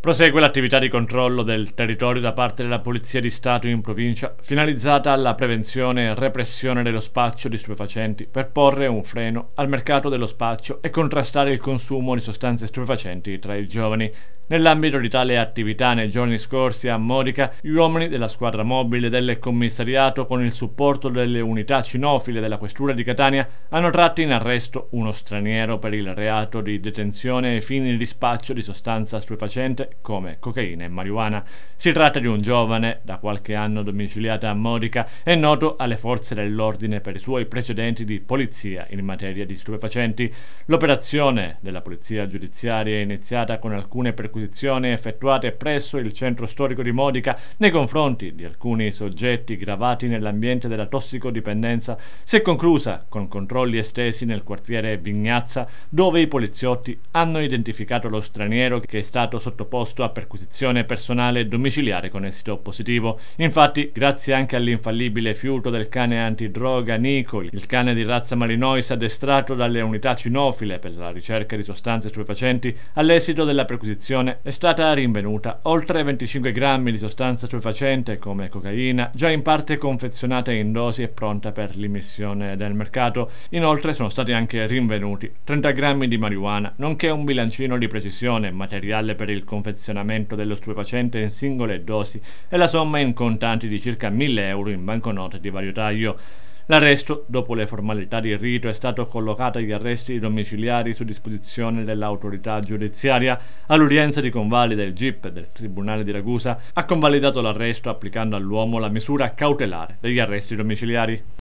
Prosegue l'attività di controllo del territorio da parte della Polizia di Stato in provincia, finalizzata alla prevenzione e repressione dello spaccio di stupefacenti per porre un freno al mercato dello spaccio e contrastare il consumo di sostanze stupefacenti tra i giovani. Nell'ambito di tale attività, nei giorni scorsi a Modica, gli uomini della squadra mobile del commissariato, con il supporto delle unità cinofile della questura di Catania, hanno tratto in arresto uno straniero per il reato di detenzione e fini di spaccio di sostanza stupefacente come cocaina e marijuana. Si tratta di un giovane, da qualche anno domiciliato a Modica, e noto alle forze dell'ordine per i suoi precedenti di polizia in materia di stupefacenti. L'operazione della polizia giudiziaria è iniziata con alcune perquisizioni perquisizioni effettuate presso il centro storico di Modica nei confronti di alcuni soggetti gravati nell'ambiente della tossicodipendenza si è conclusa con controlli estesi nel quartiere Vignazza dove i poliziotti hanno identificato lo straniero che è stato sottoposto a perquisizione personale domiciliare con esito positivo. Infatti, grazie anche all'infallibile fiuto del cane antidroga Nico, il cane di razza malinois addestrato dalle unità cinofile per la ricerca di sostanze stupefacenti, all'esito della perquisizione Commissione è stata rinvenuta oltre 25 grammi di sostanza stupefacente come cocaina, già in parte confezionata in dosi e pronta per l'immissione nel mercato. Inoltre sono stati anche rinvenuti 30 grammi di marijuana, nonché un bilancino di precisione, materiale per il confezionamento dello stupefacente in singole dosi e la somma in contanti di circa 1000 euro in banconote di vario taglio. L'arresto, dopo le formalità di rito, è stato collocato agli arresti domiciliari su disposizione dell'autorità giudiziaria. All'udienza di convalida del GIP del Tribunale di Ragusa ha convalidato l'arresto applicando all'uomo la misura cautelare degli arresti domiciliari.